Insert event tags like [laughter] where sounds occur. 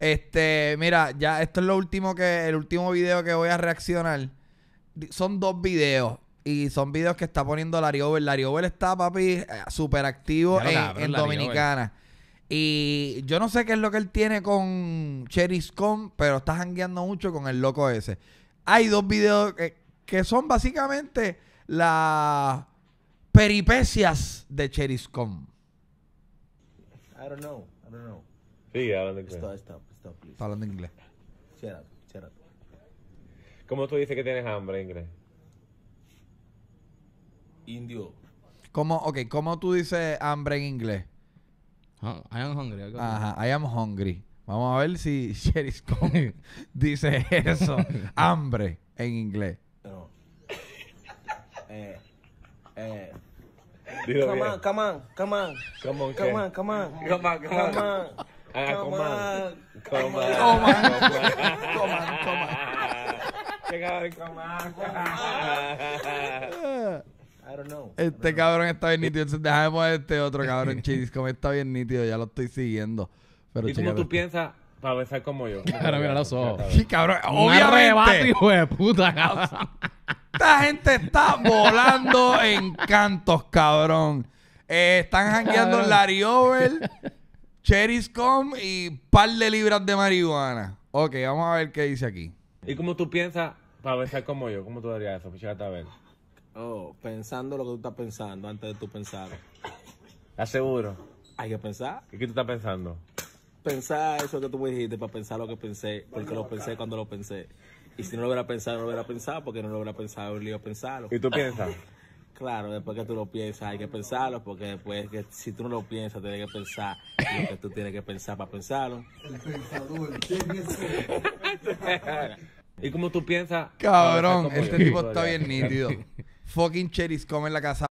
Este, mira, ya esto es lo último que, el último video que voy a reaccionar. Son dos videos. Y son videos que está poniendo Lariobel. Lariobel está, papi, eh, súper activo en, Dominicana. Y yo no sé qué es lo que él tiene con Cheriscom, pero está jangueando mucho con el loco ese. Hay dos videos que, son básicamente las peripecias de Cheriscom. I don't know, I don't know. Sigue hablando inglés. Stop, stop, stop, please. hablando inglés. Shut up, ¿Cómo tú dices que tienes hambre en inglés? Indio. ¿Cómo, ok, cómo tú dices hambre en inglés? I am hungry. Ajá, I am hungry. Vamos a ver si [laughs] Sherry's [laughs] coming. dice eso. hambre en inglés. No. Eh, eh. come, on, come on, come on. Come on, come on, come on. Come on, come on. Come on. Ah, coman. Coman. Coman. Coman. Coman. Coman. Coman. I don't know. Este cabrón está bien nítido. Entonces, dejemos [laughs] este otro cabrón [laughs] Chidis, Como está bien nítido, ya lo estoy siguiendo. ¿Y cómo tú piensas? Para besar como yo. [laughs] Claro, mira los ojos. Sí, cabrón. Obviamente. hijo de puta, Esta gente está volando en cantos, cabrón. Eh, están jangueando en Larry Over. Cherry's com y par de libras de marihuana. Ok, vamos a ver qué dice aquí. ¿Y cómo tú piensas para es como yo? ¿Cómo tú harías eso? Fíjate pues a ver. Oh, pensando lo que tú estás pensando antes de tú pensar. ¿Estás seguro? Hay que pensar. ¿Y qué tú estás pensando? Pensar eso que tú me dijiste para pensar lo que pensé, porque lo pensé cuando lo pensé. Y si no lo hubiera pensado, no lo hubiera pensado, porque no lo hubiera pensado, es un lío pensarlo. ¿Y tú piensas? Claro, después que tú lo piensas hay que pensarlo, porque después que si tú no lo piensas tienes que pensar lo que tú tienes que pensar para pensarlo. El pensador, ¿Y como tú piensas? Cabrón, ah, este tipo está bien nítido. [laughs] Fucking cherries come en la casa.